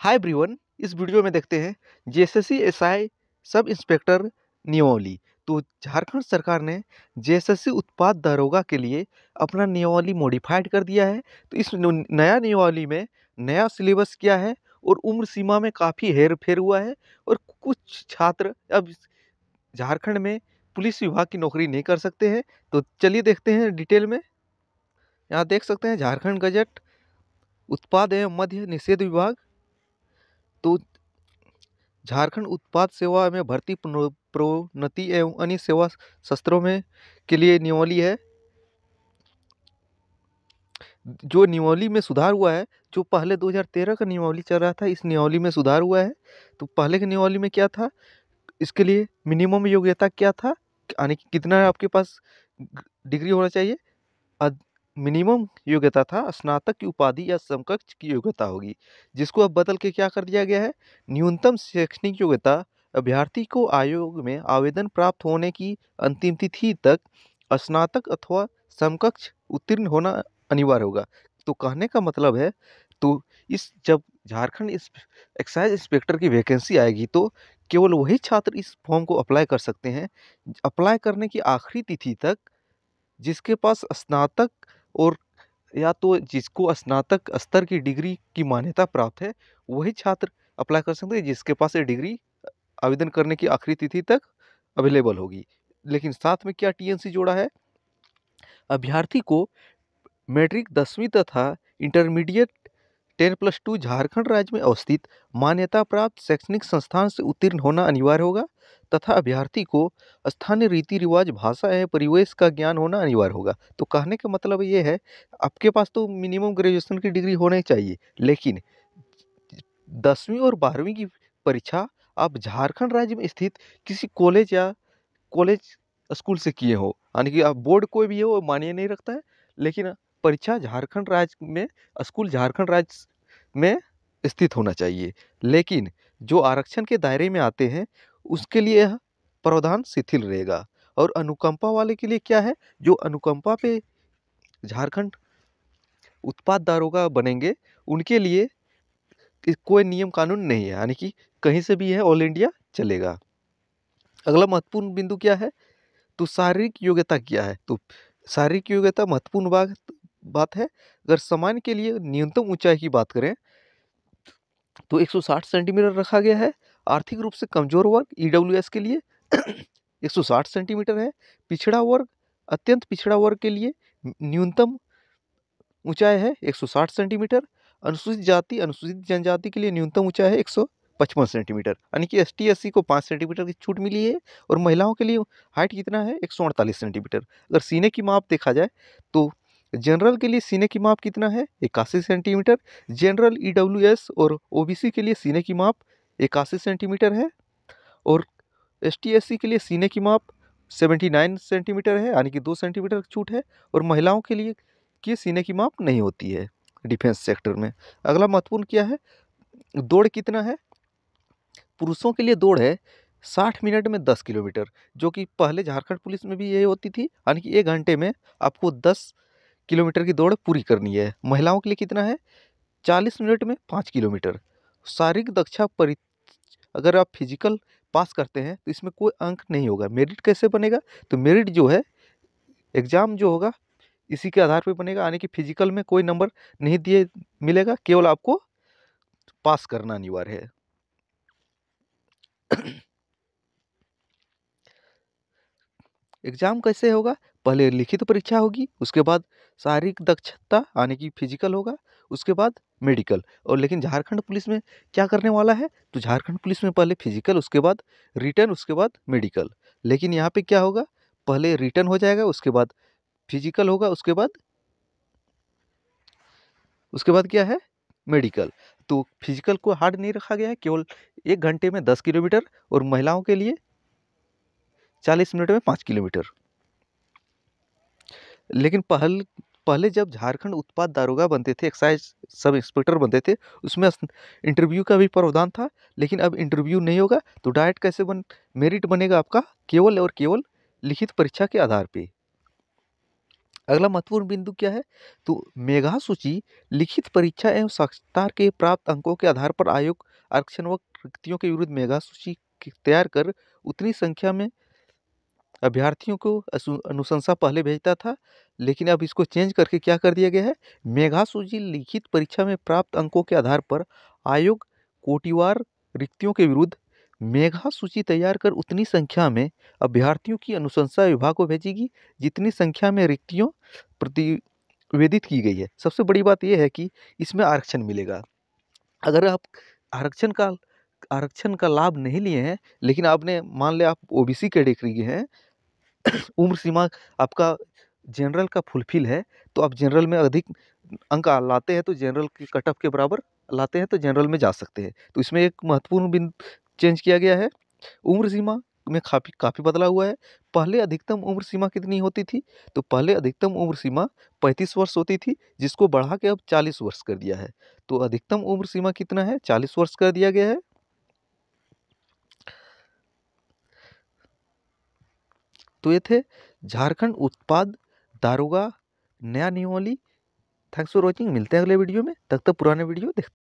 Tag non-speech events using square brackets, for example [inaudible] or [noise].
हाय ब्रीवन इस वीडियो में देखते हैं जेएसएससी एसआई सब इंस्पेक्टर नियमावली तो झारखंड सरकार ने जेएसएससी उत्पाद दरोगा के लिए अपना नियमावली मॉडिफाइड कर दिया है तो इस नया नियमावली में नया सिलेबस किया है और उम्र सीमा में काफ़ी हेर फेर हुआ है और कुछ छात्र अब झारखंड में पुलिस विभाग की नौकरी नहीं कर सकते हैं तो चलिए देखते हैं डिटेल में यहाँ देख सकते हैं झारखंड गजट उत्पाद एवं मध्य निषेध विभाग तो झारखंड उत्पाद सेवा में भर्ती प्रोन्नति एवं अन्य सेवा शस्त्रों में के लिए नियमली है जो नियमली में सुधार हुआ है जो पहले 2013 का नियमावली चल रहा था इस नियमावली में सुधार हुआ है तो पहले के नियमावली में क्या था इसके लिए मिनिमम योग्यता क्या था यानी कि कितना आपके पास डिग्री होना चाहिए मिनिमम योग्यता था स्नातक की उपाधि या समकक्ष की योग्यता होगी जिसको अब बदल के क्या कर दिया गया है न्यूनतम शैक्षणिक योग्यता अभ्यर्थी को आयोग में आवेदन प्राप्त होने की अंतिम तिथि तक स्नातक अथवा समकक्ष उत्तीर्ण होना अनिवार्य होगा तो कहने का मतलब है तो इस जब झारखंड इस एक्साइज इंस्पेक्टर की वैकेंसी आएगी तो केवल वही छात्र इस फॉर्म को अप्लाई कर सकते हैं अप्लाई करने की आखिरी तिथि तक जिसके पास स्नातक और या तो जिसको स्नातक स्तर की डिग्री की मान्यता प्राप्त है वही छात्र अप्लाई कर सकते हैं जिसके पास ये डिग्री आवेदन करने की आखिरी तिथि तक अवेलेबल होगी लेकिन साथ में क्या टीएनसी जोड़ा है अभ्यर्थी को मैट्रिक दसवीं तथा intermediate ten plus two Jharkhand राज्य में अवस्थित मान्यता प्राप्त शैक्षणिक संस्थान से उत्तीर्ण होना अनिवार्य होगा तथा अभ्यर्थी को स्थानीय रीति रिवाज भाषा एवं परिवेश का ज्ञान होना अनिवार्य होगा तो कहने का मतलब ये है आपके पास तो मिनिमम ग्रेजुएशन की डिग्री होनी चाहिए लेकिन दसवीं और बारहवीं की परीक्षा आप झारखंड राज्य में स्थित किसी कॉलेज या कॉलेज स्कूल से किए हो यानी कि आप बोर्ड कोई भी हो मान्य नहीं रखता है लेकिन परीक्षा झारखंड राज्य में स्कूल झारखंड राज्य में स्थित होना चाहिए लेकिन जो आरक्षण के दायरे में आते हैं उसके लिए यह प्रावधान शिथिल रहेगा और अनुकंपा वाले के लिए क्या है जो अनुकंपा पे झारखंड उत्पाद दारोगा बनेंगे उनके लिए कोई नियम कानून नहीं है यानी कि कहीं से भी है ऑल इंडिया चलेगा अगला महत्वपूर्ण बिंदु क्या है तो शारीरिक योग्यता क्या है तो शारीरिक योग्यता महत्वपूर्ण बात बात है अगर सामान के लिए न्यूनतम ऊंचाई की बात करें तो 160 सेंटीमीटर रखा गया है आर्थिक रूप से कमजोर वर्ग ई e के लिए 160 [clears throat] सेंटीमीटर है पिछड़ा वर्ग अत्यंत पिछड़ा वर्ग के लिए न्यूनतम ऊंचाई है 160 सेंटीमीटर अनुसूचित जाति अनुसूचित जनजाति के लिए न्यूनतम ऊंचाई है 155 सेंटीमीटर यानी कि एस टी को पाँच सेंटीमीटर की छूट मिली है और महिलाओं के लिए हाइट कितना है एक सेंटीमीटर अगर सीने की माप देखा जाए तो जनरल के लिए सीने की माप कितना है इक्यासी सेंटीमीटर जनरल ई और ओ के लिए सीने की माप इक्यासी सेंटीमीटर है और एस टी के लिए सीने की माप सेवेंटी नाइन सेंटीमीटर है यानी कि दो सेंटीमीटर छूट है और महिलाओं के लिए की सीने की माप नहीं होती है डिफेंस सेक्टर में अगला महत्वपूर्ण क्या है दौड़ कितना है पुरुषों के लिए दौड़ है साठ मिनट में दस किलोमीटर जो कि पहले झारखंड पुलिस में भी यही होती थी यानी कि एक घंटे में आपको दस किलोमीटर की दौड़ पूरी करनी है महिलाओं के लिए कितना है चालीस मिनट में पाँच किलोमीटर शारीरिक दक्षा परि अगर आप फिजिकल पास करते हैं तो इसमें कोई अंक नहीं होगा मेरिट कैसे बनेगा तो मेरिट जो है एग्ज़ाम जो होगा इसी के आधार पर बनेगा यानी कि फिजिकल में कोई नंबर नहीं दिए मिलेगा केवल आपको पास करना अनिवार्य है एग्ज़ाम कैसे होगा पहले लिखित परीक्षा होगी उसके बाद शारीरिक दक्षता यानी कि फिजिकल होगा उसके बाद मेडिकल और लेकिन झारखंड पुलिस में क्या करने वाला है तो झारखंड पुलिस में पहले फिजिकल उसके बाद रिटर्न उसके बाद मेडिकल लेकिन यहाँ पे क्या होगा पहले रिटर्न हो जाएगा उसके बाद फिजिकल होगा उसके बाद उसके बाद क्या है मेडिकल तो फिजिकल को हार्ड नहीं रखा गया है केवल एक घंटे में दस किलोमीटर और महिलाओं के लिए चालीस मिनट में पाँच किलोमीटर लेकिन पहल पहले जब झारखंड उत्पाद दारोगा बनते थे एक्साइज सब इंस्पेक्टर बनते थे उसमें इंटरव्यू का भी प्रावधान था लेकिन अब इंटरव्यू नहीं होगा तो डाइट कैसे बन मेरिट बनेगा आपका केवल और केवल लिखित परीक्षा के आधार पे अगला महत्वपूर्ण बिंदु क्या है तो मेघा सूची लिखित परीक्षा एवं साक्षरता के प्राप्त अंकों के आधार पर आयोग आरक्षण व रिक्तियों के विरुद्ध मेघा सूची तैयार कर उतनी संख्या में अभ्यर्थियों को अनुशंसा पहले भेजता था लेकिन अब इसको चेंज करके क्या कर दिया गया है मेघा सूची लिखित परीक्षा में प्राप्त अंकों के आधार पर आयोग कोटिवार रिक्तियों के विरुद्ध मेघा सूची तैयार कर उतनी संख्या में अभ्यर्थियों की अनुशंसा विभाग को भेजेगी जितनी संख्या में रिक्तियों प्रतिवेदित की गई है सबसे बड़ी बात यह है कि इसमें आरक्षण मिलेगा अगर आप आरक्षण का आरक्षण का लाभ नहीं लिए हैं लेकिन आपने मान लिया आप ओबीसी कैटेगरी के हैं उम्र सीमा आपका जनरल का फुलफिल है तो आप जनरल में अधिक अंक लाते हैं तो जनरल के कट ऑफ के बराबर लाते हैं तो जनरल में जा सकते हैं तो इसमें एक महत्वपूर्ण बिंदु चेंज किया गया है उम्र सीमा में काफ़ी काफ़ी बदलाव हुआ है पहले अधिकतम उम्र सीमा कितनी होती थी तो पहले अधिकतम उम्र सीमा 35 वर्ष होती थी जिसको बढ़ा के अब 40 वर्ष कर दिया है तो अधिकतम उम्र सीमा कितना है 40 वर्ष कर दिया गया है तो ये थे झारखंड उत्पाद दारोगा नया नियमली थैंक्स फॉर वॉचिंग मिलते हैं अगले वीडियो में तब तक पुराने वीडियो देखते